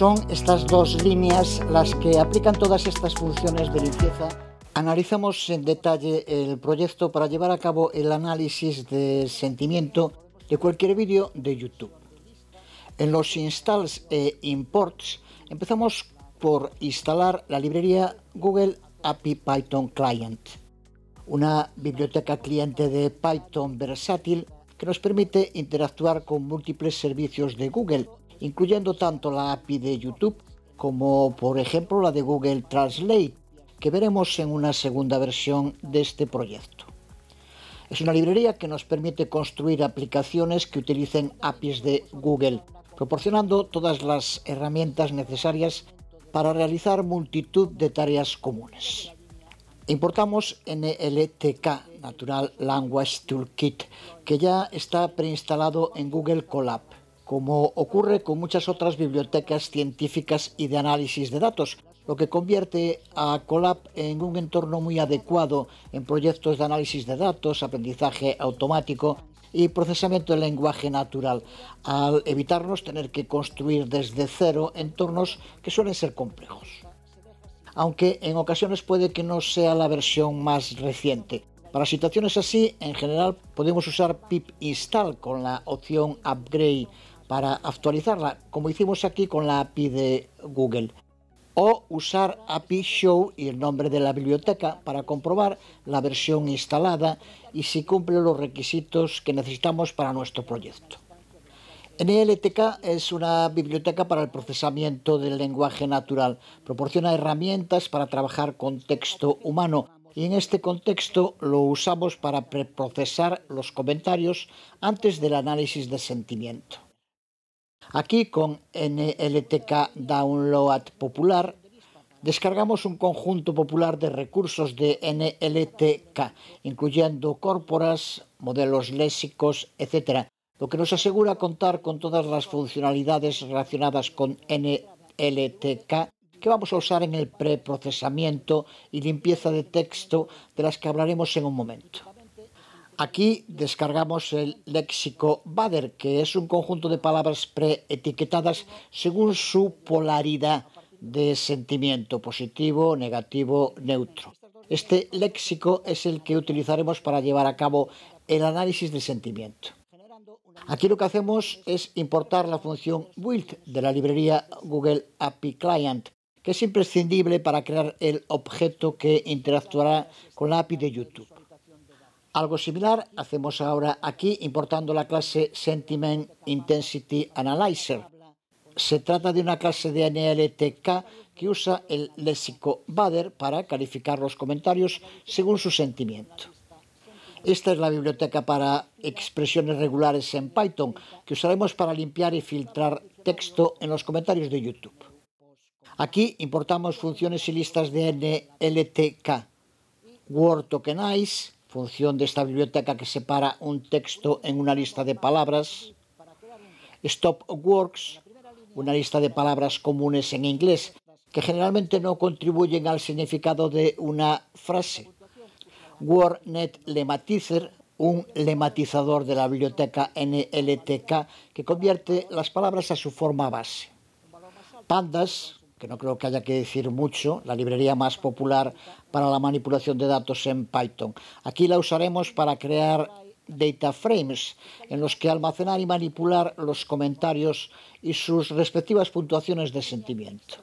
Son estas dos líneas las que aplican todas estas funciones de limpieza. Analizamos en detalle el proyecto para llevar a cabo el análisis de sentimiento de cualquier vídeo de YouTube. En los installs e imports empezamos por instalar la librería Google API Python Client, una biblioteca cliente de Python versátil que nos permite interactuar con múltiples servicios de Google, incluyendo tanto la API de YouTube como por ejemplo la de Google Translate, que veremos en una segunda versión de este proyecto. Es una librería que nos permite construir aplicaciones que utilicen APIs de Google, proporcionando todas las herramientas necesarias para realizar multitud de tareas comunes. Importamos NLTK, Natural Language Toolkit, que ya está preinstalado en Google Colab como ocurre con muchas otras bibliotecas científicas y de análisis de datos, lo que convierte a Colab en un entorno muy adecuado en proyectos de análisis de datos, aprendizaje automático y procesamiento del lenguaje natural, al evitarnos tener que construir desde cero entornos que suelen ser complejos. Aunque en ocasiones puede que no sea la versión más reciente. Para situaciones así, en general podemos usar pip install con la opción upgrade para actualizarla, como hicimos aquí con la API de Google. O usar API Show y el nombre de la biblioteca para comprobar la versión instalada y si cumple los requisitos que necesitamos para nuestro proyecto. NLTK e es una biblioteca para el procesamiento del lenguaje natural. Proporciona herramientas para trabajar con texto humano y en este contexto lo usamos para preprocesar los comentarios antes del análisis de sentimiento. Aquí con NLTK Download Popular descargamos un conjunto popular de recursos de NLTK, incluyendo corporas, modelos léxicos, etc., lo que nos asegura contar con todas las funcionalidades relacionadas con NLTK que vamos a usar en el preprocesamiento y limpieza de texto de las que hablaremos en un momento. Aquí descargamos el léxico Bader, que es un conjunto de palabras preetiquetadas según su polaridad de sentimiento positivo, negativo, neutro. Este léxico es el que utilizaremos para llevar a cabo el análisis de sentimiento. Aquí lo que hacemos es importar la función build de la librería Google API Client, que es imprescindible para crear el objeto que interactuará con la API de YouTube. Algo similar hacemos ahora aquí importando la clase Sentiment Intensity Analyzer. Se trata de una clase de NLTK que usa el léxico Bader para calificar los comentarios según su sentimiento. Esta es la biblioteca para expresiones regulares en Python que usaremos para limpiar y filtrar texto en los comentarios de YouTube. Aquí importamos funciones y listas de NLTK, Word Tokenize, función de esta biblioteca que separa un texto en una lista de palabras, Stop Works, una lista de palabras comunes en inglés, que generalmente no contribuyen al significado de una frase. WordNet Lematizer, un lematizador de la biblioteca NLTK que convierte las palabras a su forma base. Pandas, que no creo que haya que decir mucho, la librería más popular para la manipulación de datos en Python. Aquí la usaremos para crear data frames en los que almacenar y manipular los comentarios y sus respectivas puntuaciones de sentimiento.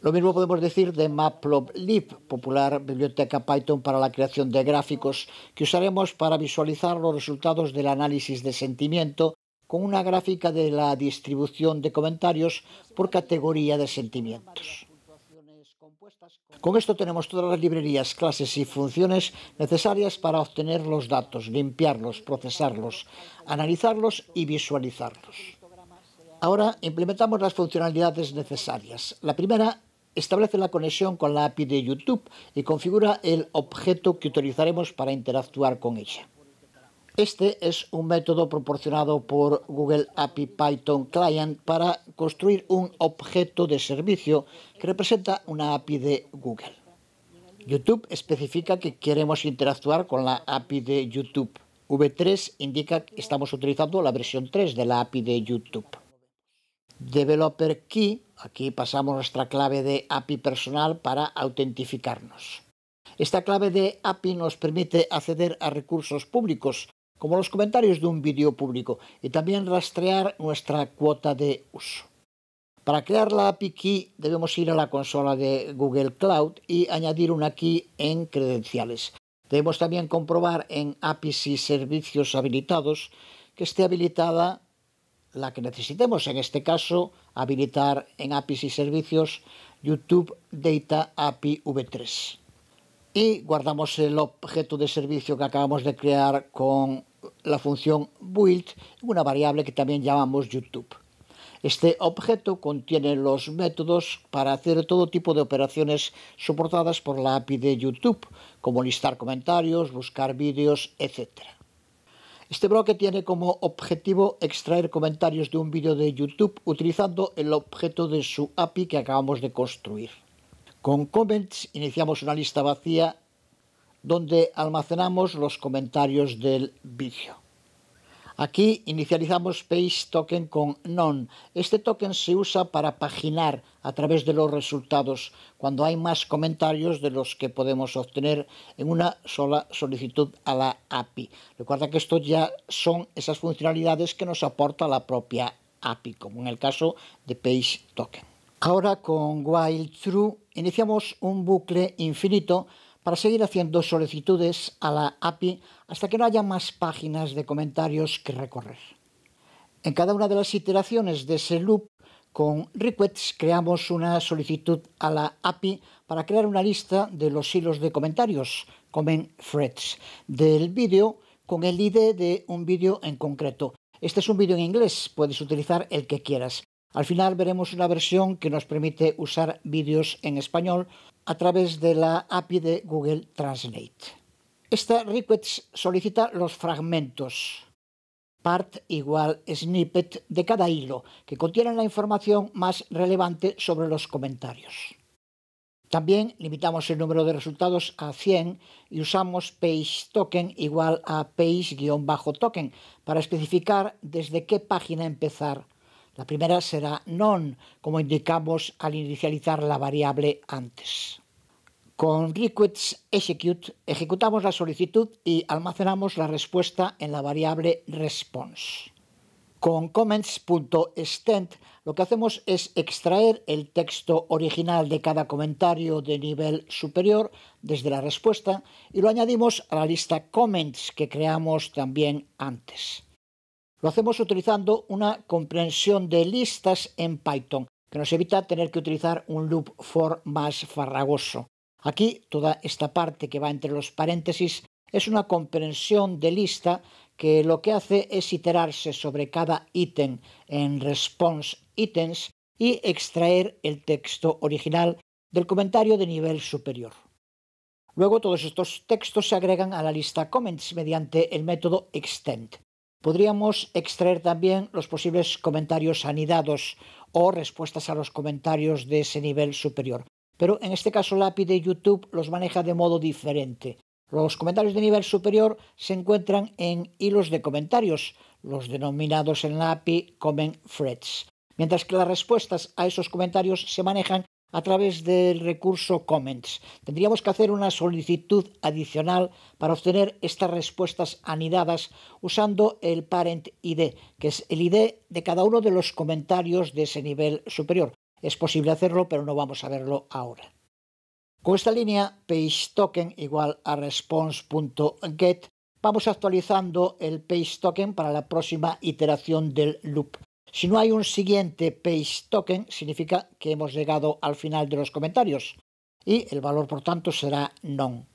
Lo mismo podemos decir de Matplotlib, popular biblioteca Python para la creación de gráficos, que usaremos para visualizar los resultados del análisis de sentimiento con una gráfica de la distribución de comentarios por categoría de sentimientos. Con esto tenemos todas las librerías, clases y funciones necesarias para obtener los datos, limpiarlos, procesarlos, analizarlos y visualizarlos. Ahora implementamos las funcionalidades necesarias. La primera establece la conexión con la API de YouTube y configura el objeto que utilizaremos para interactuar con ella. Este es un método proporcionado por Google API Python Client para construir un objeto de servicio que representa una API de Google. YouTube especifica que queremos interactuar con la API de YouTube. V3 indica que estamos utilizando la versión 3 de la API de YouTube. Developer Key, aquí pasamos nuestra clave de API personal para autentificarnos. Esta clave de API nos permite acceder a recursos públicos como los comentarios de un vídeo público, y también rastrear nuestra cuota de uso. Para crear la API Key debemos ir a la consola de Google Cloud y añadir una key en credenciales. Debemos también comprobar en APIs y servicios habilitados que esté habilitada la que necesitemos, en este caso habilitar en APIs y servicios YouTube Data API V3. Y guardamos el objeto de servicio que acabamos de crear con la función build, una variable que también llamamos YouTube. Este objeto contiene los métodos para hacer todo tipo de operaciones soportadas por la API de YouTube, como listar comentarios, buscar vídeos, etc. Este bloque tiene como objetivo extraer comentarios de un vídeo de YouTube utilizando el objeto de su API que acabamos de construir. Con comments iniciamos una lista vacía donde almacenamos los comentarios del vídeo. Aquí inicializamos Page Token con None. Este token se usa para paginar a través de los resultados cuando hay más comentarios de los que podemos obtener en una sola solicitud a la API. Recuerda que esto ya son esas funcionalidades que nos aporta la propia API, como en el caso de Page Token. Ahora con While True iniciamos un bucle infinito para seguir haciendo solicitudes a la API hasta que no haya más páginas de comentarios que recorrer. En cada una de las iteraciones de ese loop, con requests creamos una solicitud a la API para crear una lista de los hilos de comentarios, comen threads, del vídeo con el ID de un vídeo en concreto. Este es un vídeo en inglés, puedes utilizar el que quieras. Al final veremos una versión que nos permite usar vídeos en español a través de la API de Google Translate. Esta request solicita los fragmentos part igual snippet de cada hilo que contienen la información más relevante sobre los comentarios. También limitamos el número de resultados a 100 y usamos page token igual a page-token para especificar desde qué página empezar la primera será non, como indicamos al inicializar la variable antes. Con requests execute ejecutamos la solicitud y almacenamos la respuesta en la variable response. Con comments.extend lo que hacemos es extraer el texto original de cada comentario de nivel superior desde la respuesta y lo añadimos a la lista comments que creamos también antes. Lo hacemos utilizando una comprensión de listas en Python, que nos evita tener que utilizar un loop for más farragoso. Aquí toda esta parte que va entre los paréntesis es una comprensión de lista que lo que hace es iterarse sobre cada ítem en responseItems y extraer el texto original del comentario de nivel superior. Luego todos estos textos se agregan a la lista comments mediante el método extend. Podríamos extraer también los posibles comentarios anidados o respuestas a los comentarios de ese nivel superior. Pero en este caso la API de YouTube los maneja de modo diferente. Los comentarios de nivel superior se encuentran en hilos de comentarios, los denominados en la API comment threads, mientras que las respuestas a esos comentarios se manejan a través del recurso comments. Tendríamos que hacer una solicitud adicional para obtener estas respuestas anidadas usando el parent ID, que es el ID de cada uno de los comentarios de ese nivel superior. Es posible hacerlo, pero no vamos a verlo ahora. Con esta línea PageToken igual a response.get vamos actualizando el PageToken para la próxima iteración del loop. Si no hay un siguiente page token, significa que hemos llegado al final de los comentarios y el valor por tanto será non.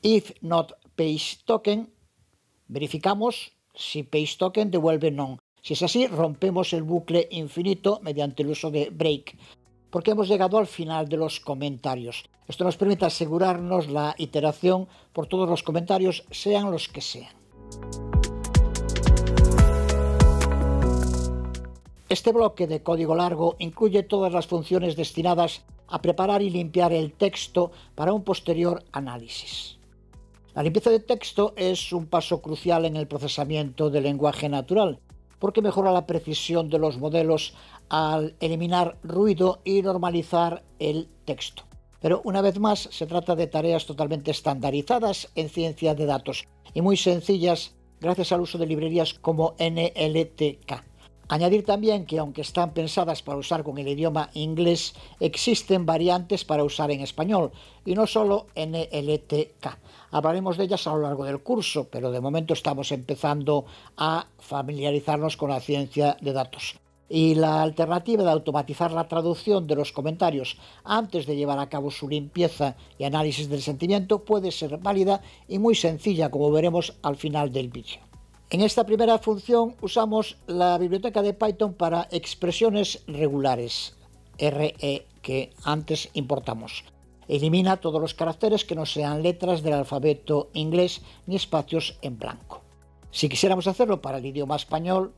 If not page token, verificamos si page token devuelve non. Si es así, rompemos el bucle infinito mediante el uso de break, porque hemos llegado al final de los comentarios. Esto nos permite asegurarnos la iteración por todos los comentarios, sean los que sean. Este bloque de código largo incluye todas las funciones destinadas a preparar y limpiar el texto para un posterior análisis. La limpieza de texto es un paso crucial en el procesamiento del lenguaje natural, porque mejora la precisión de los modelos al eliminar ruido y normalizar el texto. Pero una vez más, se trata de tareas totalmente estandarizadas en ciencia de datos y muy sencillas gracias al uso de librerías como NLTK. Añadir también que aunque están pensadas para usar con el idioma inglés, existen variantes para usar en español y no solo en LTK. Hablaremos de ellas a lo largo del curso, pero de momento estamos empezando a familiarizarnos con la ciencia de datos. Y la alternativa de automatizar la traducción de los comentarios antes de llevar a cabo su limpieza y análisis del sentimiento puede ser válida y muy sencilla, como veremos al final del vídeo. En esta primera función usamos la biblioteca de Python para expresiones regulares, RE, que antes importamos. Elimina todos los caracteres que no sean letras del alfabeto inglés ni espacios en blanco. Si quisiéramos hacerlo para el idioma español,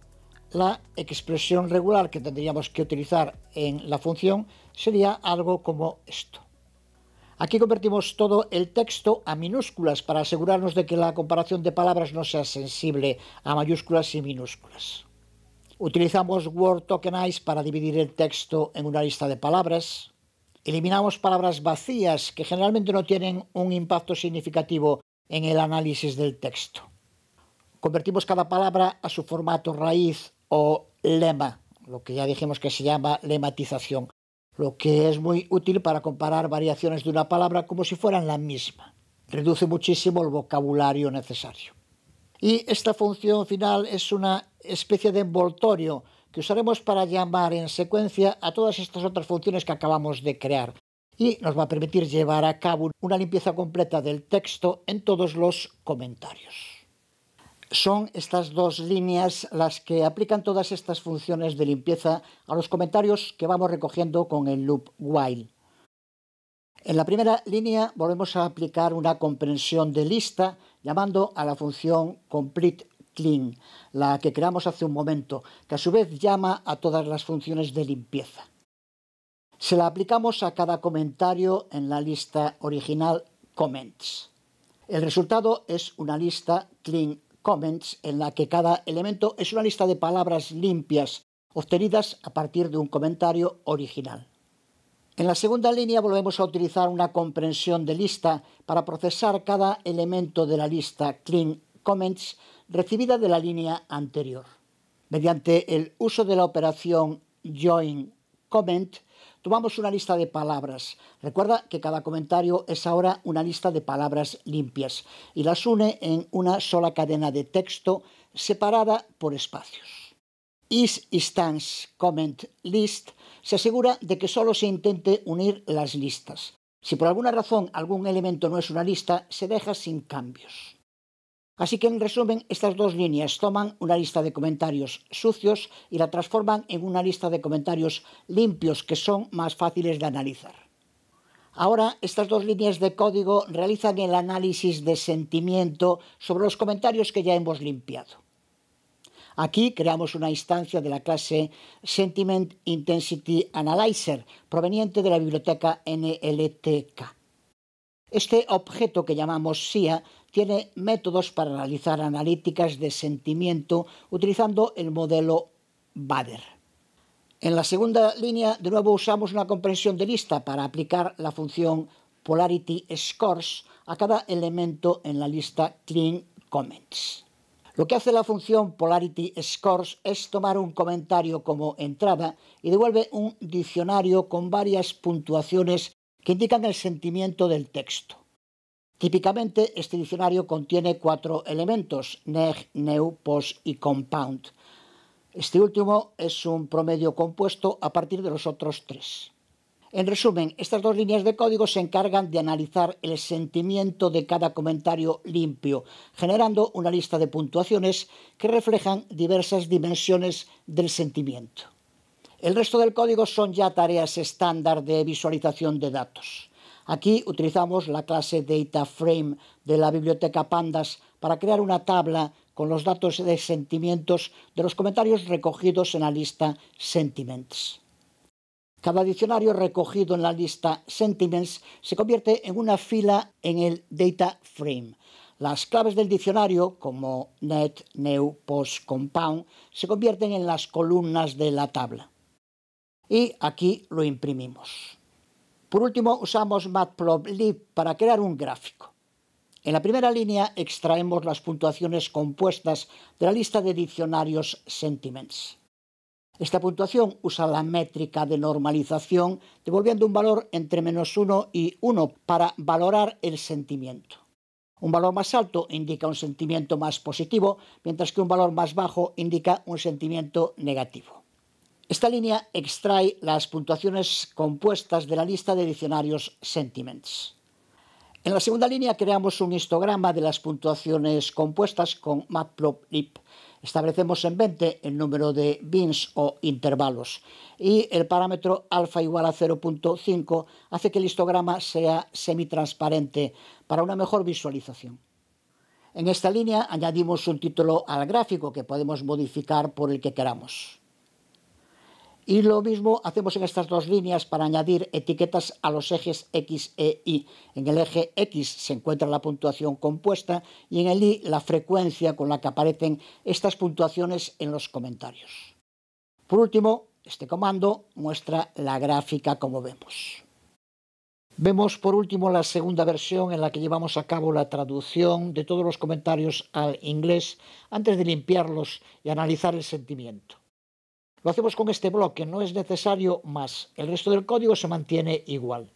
la expresión regular que tendríamos que utilizar en la función sería algo como esto. Aquí convertimos todo el texto a minúsculas para asegurarnos de que la comparación de palabras no sea sensible a mayúsculas y minúsculas. Utilizamos Word Tokenize para dividir el texto en una lista de palabras. Eliminamos palabras vacías que generalmente no tienen un impacto significativo en el análisis del texto. Convertimos cada palabra a su formato raíz o lema, lo que ya dijimos que se llama lematización lo que es muy útil para comparar variaciones de una palabra como si fueran la misma. Reduce muchísimo el vocabulario necesario. Y esta función final es una especie de envoltorio que usaremos para llamar en secuencia a todas estas otras funciones que acabamos de crear y nos va a permitir llevar a cabo una limpieza completa del texto en todos los comentarios son estas dos líneas las que aplican todas estas funciones de limpieza a los comentarios que vamos recogiendo con el loop while. En la primera línea volvemos a aplicar una comprensión de lista llamando a la función complete clean, la que creamos hace un momento, que a su vez llama a todas las funciones de limpieza. Se la aplicamos a cada comentario en la lista original comments. El resultado es una lista clean Comments, en la que cada elemento es una lista de palabras limpias obtenidas a partir de un comentario original. En la segunda línea volvemos a utilizar una comprensión de lista para procesar cada elemento de la lista Clean Comments recibida de la línea anterior. Mediante el uso de la operación Join Comment, Tomamos una lista de palabras. Recuerda que cada comentario es ahora una lista de palabras limpias y las une en una sola cadena de texto separada por espacios. Is comment se asegura de que solo se intente unir las listas. Si por alguna razón algún elemento no es una lista, se deja sin cambios. Así que en resumen, estas dos líneas toman una lista de comentarios sucios y la transforman en una lista de comentarios limpios que son más fáciles de analizar. Ahora, estas dos líneas de código realizan el análisis de sentimiento sobre los comentarios que ya hemos limpiado. Aquí creamos una instancia de la clase Sentiment Intensity Analyzer proveniente de la biblioteca NLTK. Este objeto que llamamos SIA tiene métodos para realizar analíticas de sentimiento utilizando el modelo Bader. En la segunda línea, de nuevo, usamos una comprensión de lista para aplicar la función Polarity Scores a cada elemento en la lista Clean Comments. Lo que hace la función Polarity Scores es tomar un comentario como entrada y devuelve un diccionario con varias puntuaciones que indican el sentimiento del texto. Típicamente, este diccionario contiene cuatro elementos, neg, neu, pos y compound. Este último es un promedio compuesto a partir de los otros tres. En resumen, estas dos líneas de código se encargan de analizar el sentimiento de cada comentario limpio, generando una lista de puntuaciones que reflejan diversas dimensiones del sentimiento. El resto del código son ya tareas estándar de visualización de datos. Aquí utilizamos la clase DataFrame de la biblioteca Pandas para crear una tabla con los datos de sentimientos de los comentarios recogidos en la lista Sentiments. Cada diccionario recogido en la lista Sentiments se convierte en una fila en el DataFrame. Las claves del diccionario, como net, new, post, compound, se convierten en las columnas de la tabla. Y aquí lo imprimimos. Por último, usamos matplotlib para crear un gráfico. En la primera línea extraemos las puntuaciones compuestas de la lista de diccionarios Sentiments. Esta puntuación usa la métrica de normalización, devolviendo un valor entre menos 1 y 1 para valorar el sentimiento. Un valor más alto indica un sentimiento más positivo, mientras que un valor más bajo indica un sentimiento negativo. Esta línea extrae las puntuaciones compuestas de la lista de diccionarios Sentiments. En la segunda línea creamos un histograma de las puntuaciones compuestas con Matplotlib. Establecemos en 20 el número de bins o intervalos y el parámetro alfa igual a 0.5 hace que el histograma sea semitransparente para una mejor visualización. En esta línea añadimos un título al gráfico que podemos modificar por el que queramos. Y lo mismo hacemos en estas dos líneas para añadir etiquetas a los ejes X e Y. En el eje X se encuentra la puntuación compuesta y en el Y la frecuencia con la que aparecen estas puntuaciones en los comentarios. Por último, este comando muestra la gráfica como vemos. Vemos por último la segunda versión en la que llevamos a cabo la traducción de todos los comentarios al inglés antes de limpiarlos y analizar el sentimiento. Lo hacemos con este bloque, no es necesario más. El resto del código se mantiene igual.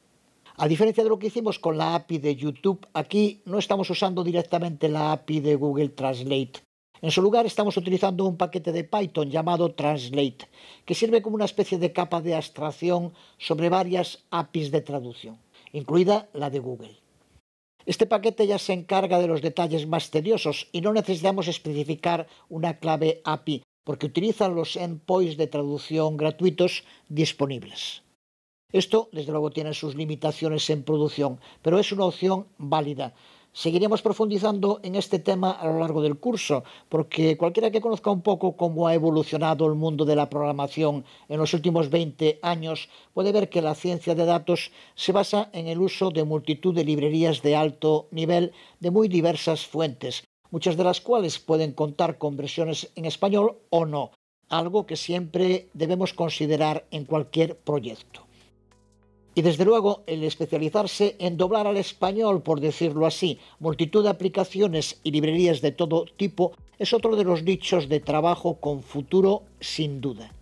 A diferencia de lo que hicimos con la API de YouTube, aquí no estamos usando directamente la API de Google Translate. En su lugar estamos utilizando un paquete de Python llamado Translate, que sirve como una especie de capa de abstracción sobre varias APIs de traducción, incluida la de Google. Este paquete ya se encarga de los detalles más tediosos y no necesitamos especificar una clave API, porque utilizan los endpoints de traducción gratuitos disponibles. Esto, desde luego, tiene sus limitaciones en producción, pero es una opción válida. Seguiremos profundizando en este tema a lo largo del curso, porque cualquiera que conozca un poco cómo ha evolucionado el mundo de la programación en los últimos 20 años puede ver que la ciencia de datos se basa en el uso de multitud de librerías de alto nivel de muy diversas fuentes, muchas de las cuales pueden contar con versiones en español o no, algo que siempre debemos considerar en cualquier proyecto. Y desde luego el especializarse en doblar al español, por decirlo así, multitud de aplicaciones y librerías de todo tipo, es otro de los nichos de trabajo con futuro sin duda.